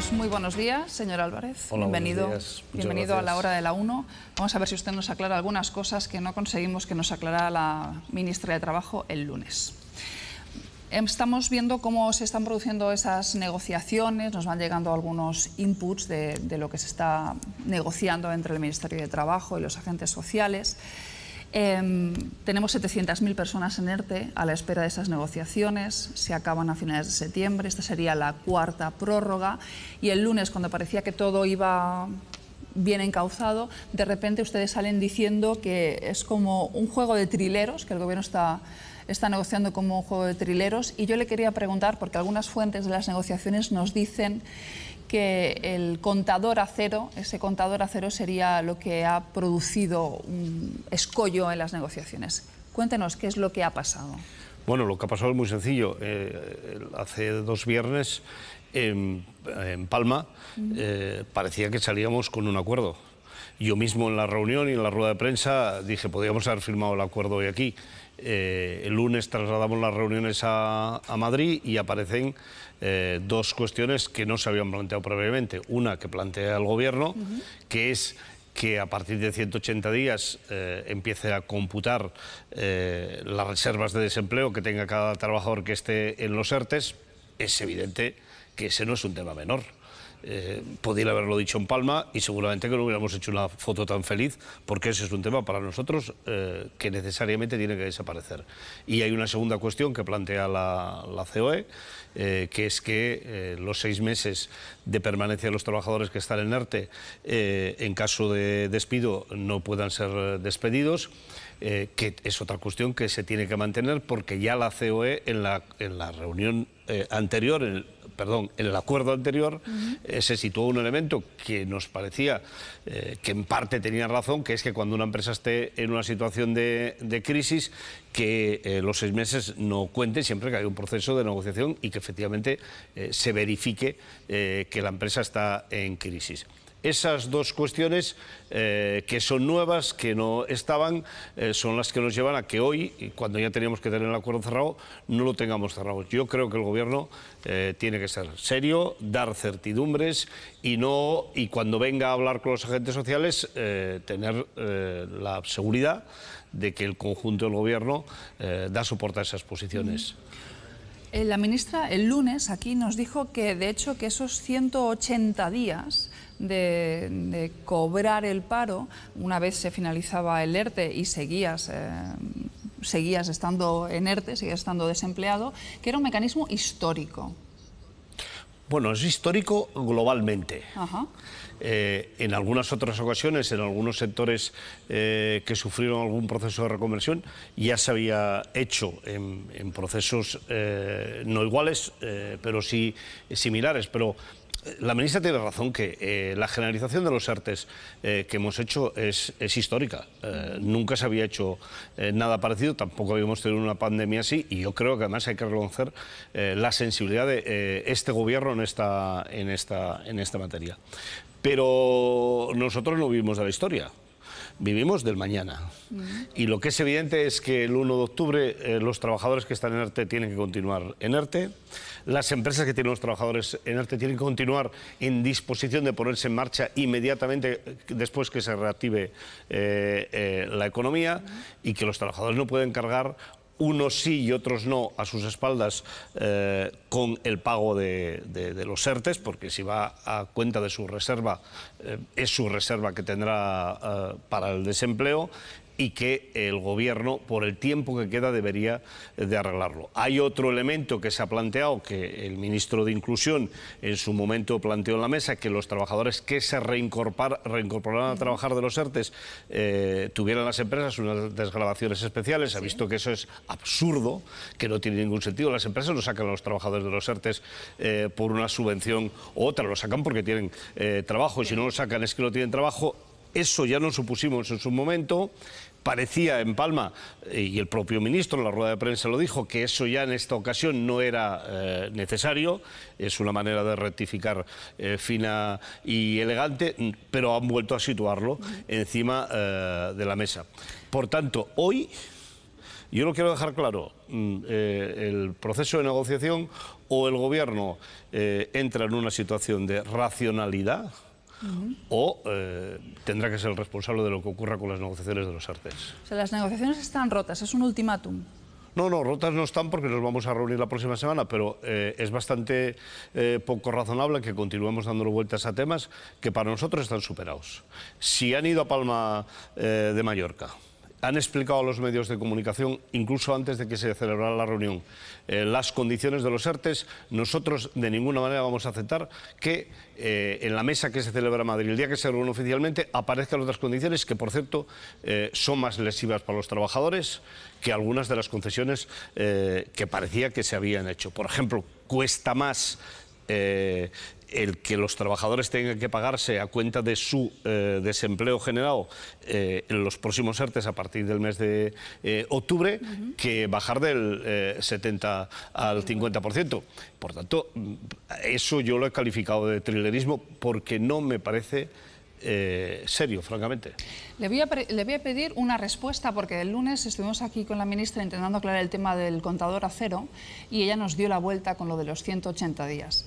Pues muy buenos días, señor Álvarez. bienvenido a la hora de la 1. Vamos a ver si usted nos aclara algunas cosas que no conseguimos que nos aclara la ministra de Trabajo el lunes. Estamos viendo cómo se están produciendo esas negociaciones, nos van llegando algunos inputs de lo que se está negociando entre el Ministerio de Trabajo y los agentes sociales. Em, tenemos 700.000 personas en ERTE e a la espera de esas negociaciones, se acaban a finales de septiembre, esta sería la cuarta prórroga y el lunes, cuando parecía que todo iba bien encauzado, de repente ustedes salen diciendo que es como un juego de trileros, que el gobierno está está negociando como un juego de trileros y yo le quería preguntar, porque algunas fuentes de las negociaciones nos dicen que el contador a cero, ese contador a cero sería lo que ha producido un escollo en las negociaciones. Cuéntenos qué es lo que ha pasado. Bueno, lo que ha pasado es muy sencillo. Eh, hace dos viernes en, Palma eh, parecía que salíamos con un acuerdo. Yo mismo en la reunión y en la rueda de prensa dije, podríamos haber firmado el acuerdo hoy aquí. Eh, el lunes trasladamos las reuniones a Madrid y aparecen eh, dos cuestiones que no se habían planteado previamente. Una que plantea el Gobierno, que es que a partir de 180 días eh, empiece a computar eh, las reservas de desempleo que tenga cada trabajador que esté en los ERTES, es evidente que ese no es un tema menor. Eh, podría haberlo dicho en Palma y seguramente que no hubiéramos hecho una foto tan feliz, porque ese es un tema para nosotros eh, que necesariamente tiene que desaparecer. Y hay una segunda cuestión que plantea la, COE, eh, que es que los seis meses de permanencia de los trabajadores que están en ERTE, en caso de despido, no puedan ser despedidos. que es otra cuestión que se tiene que mantener porque ya la COE en la, en la reunión anterior, en, perdón, en el acuerdo anterior eh, se situó un elemento que nos parecía eh, que en parte tenía razón, que es que cuando una empresa esté en una situación de, crisis, que eh, los seis meses no cuenten siempre que haya un proceso de negociación y que efectivamente se verifique que la empresa está en crisis esas dos cuestiones eh, que son nuevas, que no estaban, eh, son las que nos llevan a que hoy, cuando ya teníamos que tener el acuerdo cerrado, no lo tengamos cerrado. Yo creo que el Gobierno eh, tiene que ser serio, dar certidumbres y no y cuando venga a hablar con los agentes sociales tener la seguridad de que el conjunto del Gobierno da soporte a esas posiciones. La ministra el lunes aquí nos dijo que, de hecho, que esos 180 días de, cobrar el paro, una vez se finalizaba el ERTE y seguías... Eh, seguías estando en ERTE, seguías estando desempleado, que era un mecanismo histórico. Bueno, es histórico globalmente. Eh, en algunas otras ocasiones, en algunos sectores eh, que sufrieron algún proceso de reconversión, ya se había hecho en, procesos no iguales, pero sí similares. Pero la ministra tiene razón que eh, la generalización de los artes eh, que hemos hecho es, histórica. Eh, nunca se había hecho nada parecido, tampoco habíamos tenido una pandemia así y yo creo que además hay que reconocer la sensibilidad de este gobierno en esta, en, esta, en esta materia. Pero nosotros no vivimos de la historia vivimos del mañana. Mm. Y lo que es evidente es que el 1 de octubre los trabajadores que están en ERTE tienen que continuar en ERTE. Las empresas que tienen los trabajadores en ERTE tienen que continuar en disposición de ponerse en marcha inmediatamente después que se reactive eh, eh, la economía y que los trabajadores no pueden cargar unos sí y otros no a sus espaldas eh, con el pago de, los ERTES, porque si va a cuenta de su reserva, es su reserva que tendrá para el desempleo y que el gobierno, por el tiempo que queda, debería eh, de arreglarlo. Hay otro elemento que se ha planteado, que el ministro de Inclusión en su momento planteó en la mesa, que los trabajadores que se reincorporaran a trabajar de los ERTES eh, tuvieran las empresas unas desgrabaciones especiales. Se ha visto que eso es absurdo, que no tiene ningún sentido. Las empresas no sacan a los trabajadores de los ERTES eh, por una subvención u otra, lo sacan porque tienen trabajo y si no lo sacan es que no tienen trabajo. Eso ya nos supusimos en su momento parecía en Palma, eh, y el propio ministro en la rueda de prensa lo dijo, que eso ya en esta ocasión no era eh, necesario, es una manera de rectificar eh, fina y elegante, pero han vuelto a situarlo encima de la mesa. Por tanto, hoy, yo lo quiero dejar claro, mm, el proceso de negociación o el gobierno entra en una situación de racionalidad, o eh, tendrá que ser el responsable de lo que ocurra con las negociaciones de los artes. O sea, las negociaciones están rotas, es un ultimátum. No, no, rotas no están porque nos vamos a reunir la próxima semana, pero eh, es bastante eh, poco razonable que continuemos dando vueltas a temas que para nosotros están superados. Si han ido a Palma de Mallorca, han explicado a los medios de comunicación, incluso antes de que se celebrara la reunión, eh, las condiciones de los artes. Nosotros de ninguna manera vamos a aceptar que eh, en la mesa que se celebra en Madrid, el día que se reúne oficialmente, aparezcan otras condiciones que, por cierto, eh, son más lesivas para los trabajadores que algunas de las concesiones que parecía que se habían hecho. Por ejemplo, cuesta más eh, el que los trabajadores tengan que pagarse a cuenta de su eh, desempleo generado eh, en los próximos ERTES a partir del mes de octubre, que bajar del 70 al 50%. Por tanto, eso yo lo he calificado de trilerismo porque no me parece eh, serio, francamente. Le voy, a pedir una respuesta porque el lunes estuvimos aquí con la ministra intentando aclarar el tema del contador a cero y ella nos dio la vuelta con lo de los 180 días.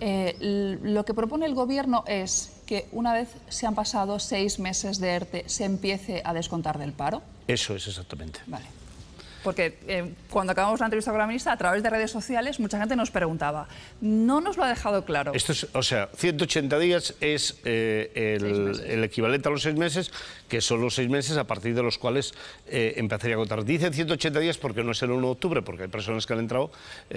Eh, lo que propone el Gobierno es que una vez se han pasado seis meses de ERTE se empiece a descontar del paro. Eso es exactamente. Vale. Porque eh, cuando acabamos la entrevista con la ministra, a través de redes sociales, mucha gente nos preguntaba. No nos lo ha dejado claro. Esto o sea, 180 días es eh, el, equivalente a los seis meses, que son los seis meses a partir de los cuales eh, empezaría a contar. Dicen 180 días porque no es el 1 de octubre, porque hay personas que han entrado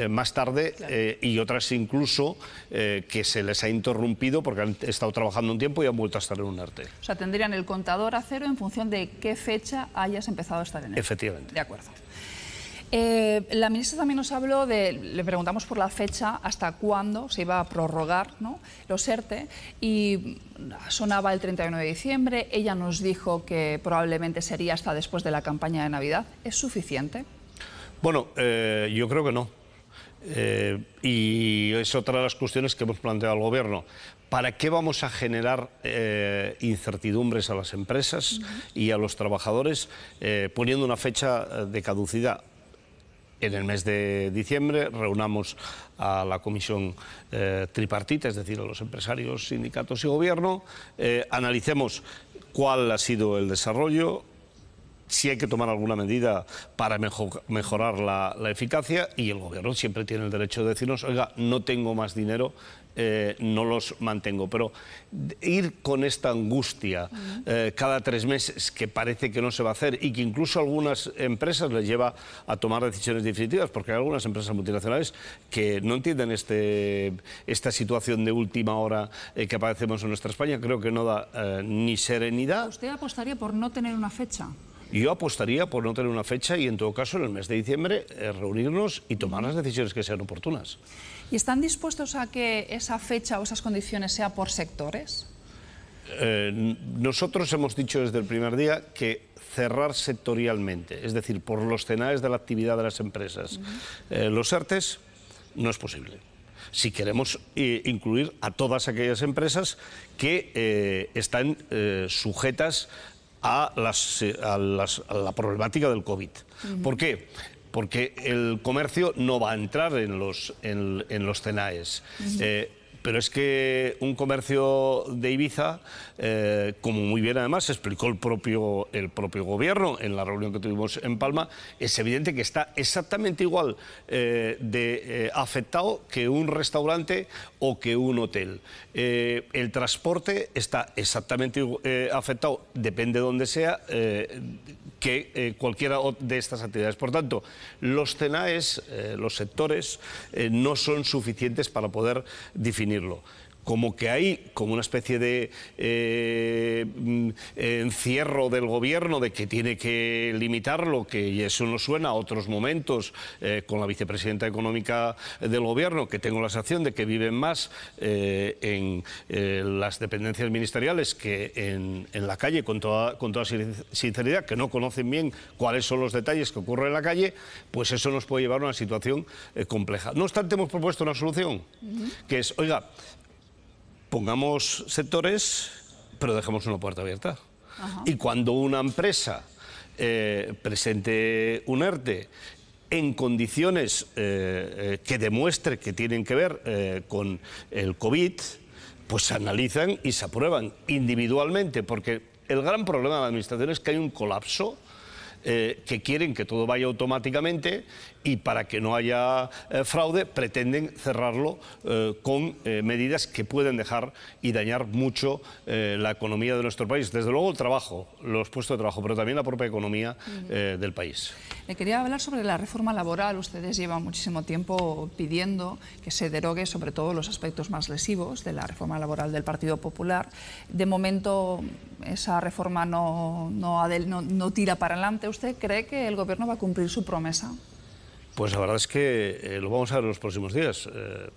más tarde y otras incluso que se les ha interrumpido porque han estado trabajando un tiempo y han vuelto a estar en un arte. O sea, tendrían el contador a cero en función de qué fecha hayas empezado a estar en él. Efectivamente. De acuerdo. Eh, la ministra también nos habló de, le preguntamos por la fecha, hasta cuándo se iba a prorrogar ¿no? los ERTE e, y sonaba el 31 de diciembre, ella nos dijo que probablemente sería hasta después de la campaña de Navidad. ¿Es suficiente? Bueno, eh, yo creo que no. Eh, y es otra de las cuestiones que hemos planteado al Gobierno. ¿Para qué vamos a generar incertidumbres a las empresas y a los trabajadores poniendo una fecha de caducidad? en el mes de diciembre reunamos a la comisión eh, tripartita, es decir, a los empresarios, sindicatos y gobierno, eh, analicemos cuál ha sido el desarrollo, si hay que tomar alguna medida para mejorar la, eficacia y el gobierno siempre tiene el derecho de decirnos, oiga, no tengo más dinero, eh, no los mantengo. Pero ir con esta angustia eh, cada tres meses que parece que no se va a hacer y que incluso a algunas empresas les lleva a tomar decisiones definitivas, porque hay algunas empresas multinacionales que no entienden este, esta situación de última hora eh, que aparecemos en nuestra España, creo que no da ni serenidad. ¿Usted apostaría por no tener una fecha? Yo apostaría por no tener una fecha y en todo caso en el mes de diciembre eh, reunirnos y tomar las decisiones que sean oportunas. ¿Y están dispuestos a que esa fecha o esas condiciones sea por sectores? Eh, nosotros hemos dicho desde el primer día que cerrar sectorialmente, es decir, por los cenares de la actividad de las empresas, eh, los artes no es posible. Si queremos incluir a todas aquellas empresas que están sujetas a, las, la problemática del COVID. ¿Por qué? Porque el comercio no va a entrar en los, en, los CENAES pero es que un comercio de Ibiza, eh, como muy bien además explicó el propio, el propio gobierno en la reunión que tuvimos en Palma, es evidente que está exactamente igual eh, de eh, afectado que un restaurante o que un hotel. el transporte está exactamente afectado, depende de donde sea, que cualquiera de estas actividades. Por tanto, los CENAES, los sectores, no son suficientes para poder definir definirlo. como que hay como una especie de eh, mm, encierro del gobierno de que tiene que limitarlo, que eso nos suena a otros momentos eh, con la vicepresidenta económica del gobierno, que tengo la sensación de que viven más eh, en las dependencias ministeriales que en, en la calle, con con toda sinceridad, que no conocen bien cuáles son los detalles que ocurren en la calle, pues eso nos puede llevar a una situación compleja. No obstante, hemos propuesto una solución, que es, oiga, pongamos sectores, pero dejemos una puerta abierta. Y cuando una empresa eh, presente un ERTE en condiciones eh, eh, que demuestre que tienen que ver con el COVID, pues se analizan y se aprueban individualmente, porque el gran problema de la Administración es que hay un colapso eh, que quieren que todo vaya automáticamente y para que no haya eh, fraude pretenden cerrarlo eh, con medidas que pueden dejar y dañar mucho la economía de nuestro país. Desde luego el trabajo, los puestos de trabajo, pero también la propia economía del país. Le quería hablar sobre la reforma laboral. Ustedes llevan muchísimo tiempo pidiendo que se derogue sobre todo los aspectos más lesivos de la reforma laboral del Partido Popular. De momento esa reforma no, no tira para adelante. ¿usted cree que el Gobierno va a cumplir su promesa? Pues la verdad es que eh, lo vamos a ver en los próximos días. Eh,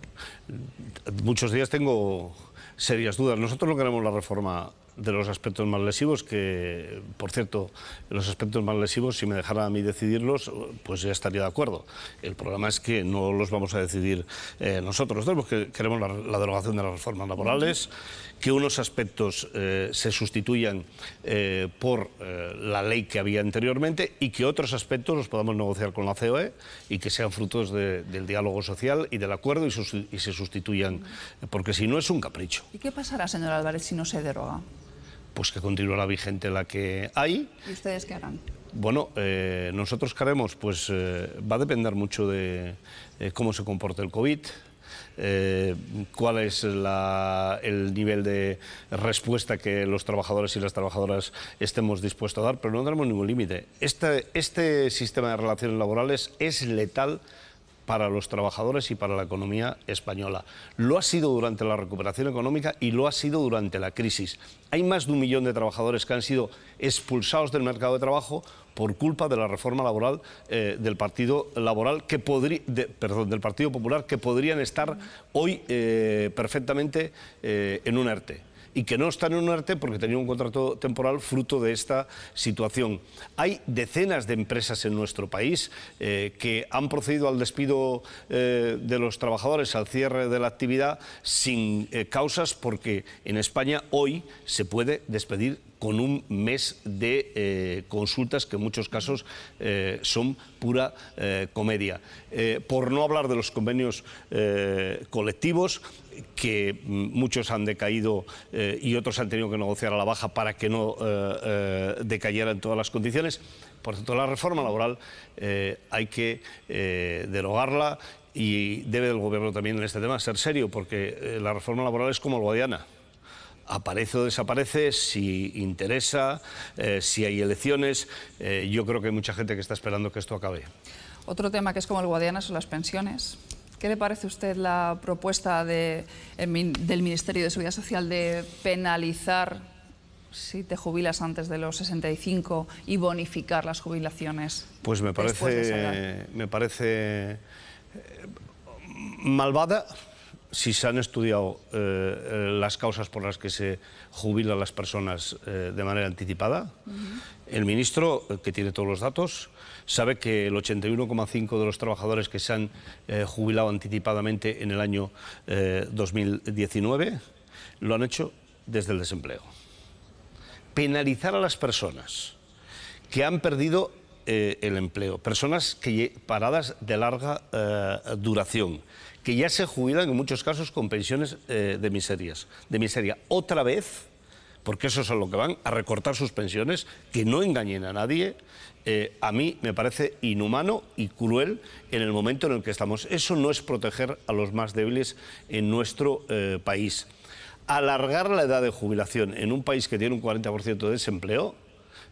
muchos días tengo serias dudas. Nosotros no queremos la reforma de los aspectos más lesivos, que, por cierto, los aspectos más lesivos, si me dejara a mí decidirlos, pues ya estaría de acuerdo. El problema es que no los vamos a decidir eh, nosotros, queremos la, derogación de las reformas laborales, que unos aspectos eh, se sustituyan eh, por la ley que había anteriormente y que otros aspectos los podamos negociar con la COE y que sean frutos del diálogo social y del acuerdo y, y se sustituyan, porque si no es un capricho. ¿Y qué pasará, señor Álvarez, si no se deroga? pues que continuará vigente la que hay. ¿Y ustedes qué harán? Bueno, eh, nosotros queremos, pues eh, va a depender mucho de eh, cómo se comporte el COVID, cuál es el nivel de respuesta que los trabajadores y las trabajadoras estemos dispuestos a dar, pero no tenemos ningún límite. Este, este sistema de relaciones laborales es letal para los trabajadores y para la economía española. Lo ha sido durante la recuperación económica y lo ha sido durante la crisis. Hay más de un millón de trabajadores que han sido expulsados del mercado de trabajo por culpa de la reforma laboral eh, del Partido Laboral que del Partido Popular que podrían estar hoy eh, perfectamente eh, en un ARTE y que no están en un norte porque tenían un contrato temporal fruto de esta situación. Hay decenas de empresas en nuestro país eh, que han procedido al despido eh, de los trabajadores, al cierre de la actividad, sin eh, causas porque en España hoy se puede despedir con un mes de consultas que en muchos casos son pura comedia. por no hablar de los convenios colectivos, que muchos han decaído eh, y otros han tenido que negociar a la baja para que no eh, eh decayeran todas las condiciones. Por tanto, la reforma laboral eh, hay que derogarla y debe el Gobierno también en este tema ser serio, porque la reforma laboral es como el Guadiana aparece o desaparece, si interesa, si hay elecciones. yo creo que hay mucha gente que está esperando que esto acabe. Otro tema que es como el Guadiana son las pensiones. ¿Qué le parece a usted la propuesta de, del Ministerio de Seguridad Social de penalizar si te jubilas antes de los 65 y bonificar las jubilaciones? Pues me parece, me parece eh, malvada si se han estudiado eh, eh, las causas por las que se jubilan las personas eh, de manera anticipada. El ministro, que tiene todos los datos, sabe que el 81,5% de los trabajadores que se han jubilado anticipadamente en el año 2019 lo han hecho desde el desempleo. Penalizar a las personas que han perdido el empleo, personas que, paradas de larga duración, que ya se jubilan en muchos casos con pensiones eh, de, miserias, de miseria. Otra vez, porque eso es a lo que van, a recortar sus pensiones, que no engañen a nadie. Eh, a mí me parece inhumano y cruel en el momento en el que estamos. Eso no es proteger a los más débiles en nuestro eh, país. Alargar la edad de jubilación en un país que tiene un 40% de desempleo,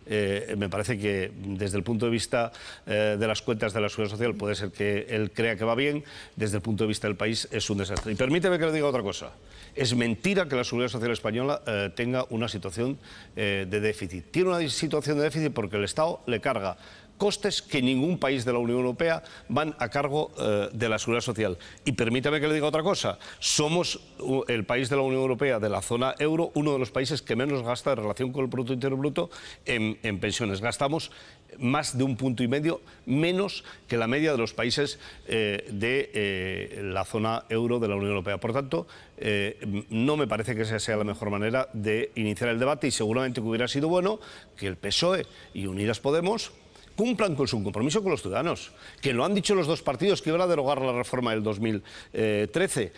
eh, me parece que desde el punto de vista eh, de las cuentas de la Seguridad Social puede ser que él crea que va bien, desde el punto de vista del país es un desastre. Y permíteme que le diga otra cosa. Es mentira que la Seguridad Social española eh, tenga una situación de déficit. Tiene una situación de déficit porque el Estado le carga costes que ningún país de la Unión Europea van a cargo eh, de la seguridad social. Y permítame que le diga otra cosa, somos el país de la Unión Europea, de la zona euro, uno de los países que menos gasta en relación con el Producto Bruto en, pensiones. Gastamos más de un punto y medio, menos que la media de los países eh, de eh, la zona euro de la Unión Europea. Por tanto, no me parece que esa sea la mejor manera de iniciar el debate y seguramente que hubiera sido bueno que el PSOE y Unidas Podemos cumplan con su compromiso con los ciudadanos, que lo han dicho los dos partidos que iban a derogar la reforma del 2013 eh,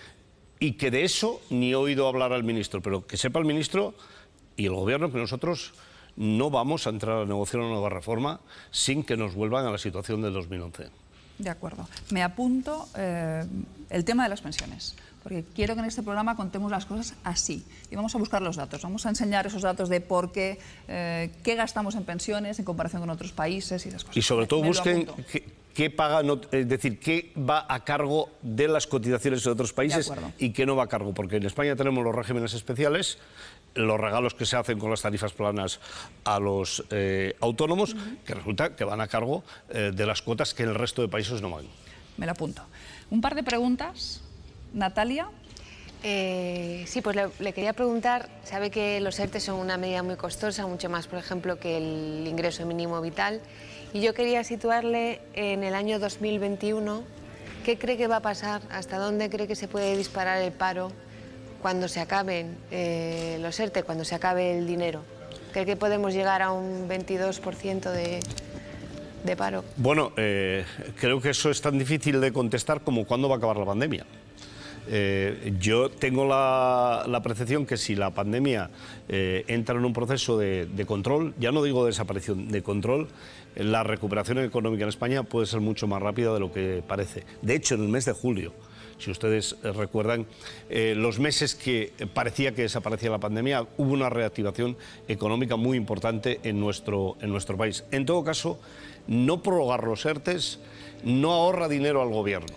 y que de eso ni he oído hablar al ministro, pero que sepa el ministro y el gobierno que nosotros no vamos a entrar a negociar una nueva reforma sin que nos vuelvan a la situación del 2011. De acuerdo. Me apunto. Eh, el tema de las pensiones, porque quiero que en este programa contemos las cosas así. Y vamos a buscar los datos, vamos a enseñar esos datos de por qué, eh, qué gastamos en pensiones en comparación con otros países y las cosas. Y sobre todo busquen qué paga, es decir, qué va a cargo de las cotizaciones de otros países y qué no va a cargo, porque en España tenemos los regímenes especiales, los regalos que se hacen con las tarifas planas a los eh, autónomos, que resulta que van a cargo eh, de las cuotas que en el resto de países no van. Me la apunto. Un par de preguntas, Natalia. Eh, sí, pues le, quería preguntar, sabe que los ERTE son una medida muy costosa, mucho más, por ejemplo, que el ingreso mínimo vital, y yo quería situarle en el año 2021, ¿qué cree que va a pasar? ¿Hasta dónde cree que se puede disparar el paro cuando se acaben eh, los ERTE, cuando se acabe el dinero? ¿Cree que podemos llegar a un 22% de paro. Bueno, eh, creo que eso es tan difícil de contestar como cuándo va a acabar la pandemia. Eh, yo tengo la, la, percepción que si la pandemia eh, entra en un proceso de, control, ya no digo desaparición, de control, la recuperación económica en España puede ser mucho más rápida de lo que parece. De hecho, en el mes de julio, si ustedes recuerdan, los meses que parecía que desaparecía la pandemia, hubo una reactivación económica muy importante en nuestro, en nuestro país. En todo caso, no prorrogar los ERTES no ahorra dinero al gobierno.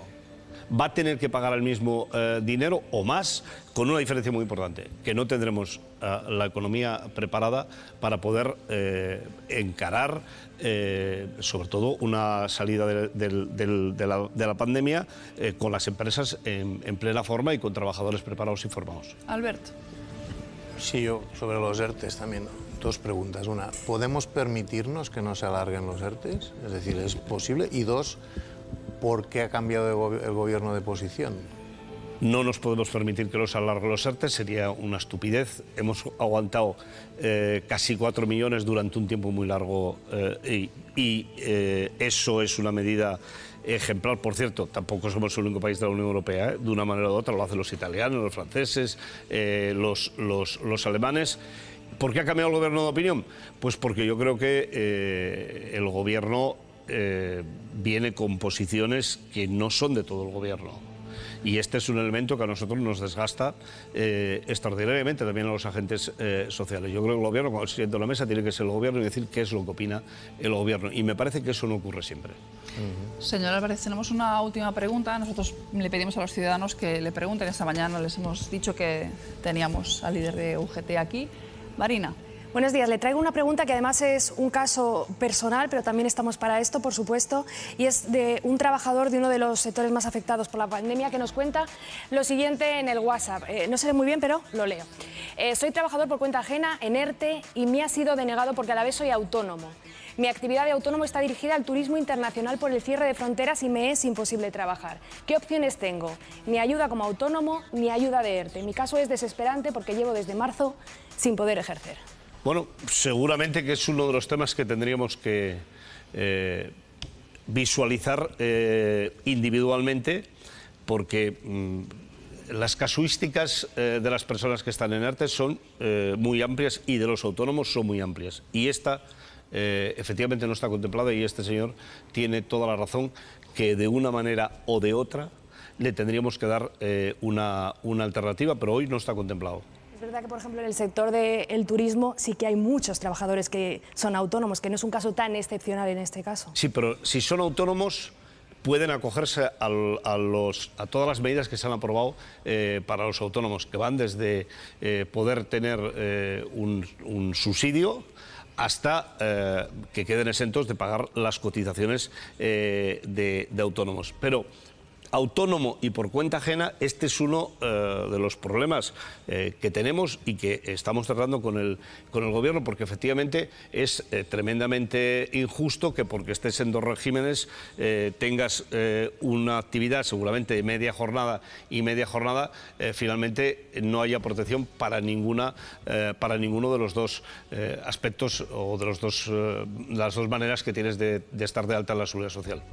Va a tener que pagar el mismo eh, dinero o más, con una diferencia muy importante, que no tendremos eh, la economía preparada para poder eh, encarar, sobre todo, una salida de, la, pandemia con las empresas en, plena forma y con trabajadores preparados y formados. Alberto. Sí, yo sobre los ERTES también dos preguntas. Una, ¿podemos permitirnos que no se alarguen los ERTES? Es decir, ¿es posible? Y dos, ¿por qué ha cambiado el gobierno de posición? No nos podemos permitir que los alarguen los ERTES, sería una estupidez. Hemos aguantado eh, casi cuatro millones durante un tiempo muy largo eh, y, eh, eso es una medida ejemplar, por cierto, tampoco somos el único país de la Unión Europea, de una manera u otra lo hacen los italianos, los franceses, los alemanes. ¿Por qué ha cambiado el gobierno de opinión? Pues porque yo creo que eh, el gobierno eh, viene con posiciones que no son de todo el gobierno. Y este es un elemento que a nosotros nos desgasta eh, extraordinariamente también a los agentes sociales. Yo creo que el gobierno, cuando se sienta en la mesa, tiene que ser el gobierno y decir qué es lo que opina el gobierno. Y me parece que eso no ocurre siempre. Señora, Señor Álvarez, tenemos una última pregunta. Nosotros le pedimos a los ciudadanos que le pregunten. Esta mañana les hemos dicho que teníamos al líder de UGT aquí. Marina. Buenos días, le traigo una pregunta que además es un caso personal, pero también estamos para esto, por supuesto, y es de un trabajador de uno de los sectores más afectados por la pandemia que nos cuenta lo siguiente en el WhatsApp. Eh, no se ve muy bien, pero lo leo. Eh, soy trabajador por cuenta ajena en ERTE y me ha sido denegado porque a la vez soy autónomo. Mi actividad de autónomo está dirigida al turismo internacional por el cierre de fronteras y me es imposible trabajar. ¿Qué opciones tengo? Ni ayuda como autónomo, ni ayuda de ERTE. Mi caso es desesperante porque llevo desde marzo sin poder ejercer. Bueno, seguramente que es uno de los temas que tendríamos que eh, visualizar eh, individualmente porque... Mm, las casuísticas eh, de las personas que están en Erte son muy amplias y de los autónomos son muy amplias. Y esta eh, efectivamente no está contemplado y este señor tiene toda la razón que de una manera o de otra le tendríamos que dar eh, una, alternativa, pero hoy no está contemplado. Es verdad que, por ejemplo, en el sector del turismo sí que hay muchos trabajadores que son autónomos, que no es un caso tan excepcional en este caso. Sí, pero si son autónomos pueden acogerse a, los, a, todas las medidas que se han aprobado eh, para los autónomos, que van desde poder tener un subsidio hasta eh, que queden exentos de pagar las cotizaciones eh, de, de, autónomos. Pero autónomo y por cuenta ajena, este es uno eh, de los problemas eh, que tenemos y que estamos tratando con el, gobierno, porque efectivamente es eh, tremendamente injusto que porque estés en dos regímenes tengas una actividad seguramente de media jornada y media jornada, finalmente no haya protección para, ninguna, para ninguno de los dos aspectos o de los dos, las dos maneras que tienes de estar de alta en la seguridad social.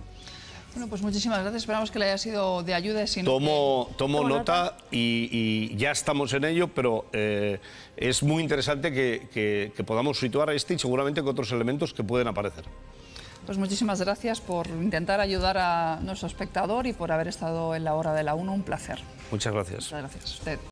Bueno, pues muchísimas gracias. Esperamos que le haya sido de ayuda. tomo, tomo, nota, Y, ya estamos en ello, pero eh, es muy interesante que, que podamos situar a este y seguramente con otros elementos que pueden aparecer. Pues muchísimas gracias por intentar ayudar a nuestro espectador y por haber estado en la hora de la 1. Un placer. Muchas gracias. Muchas gracias a usted.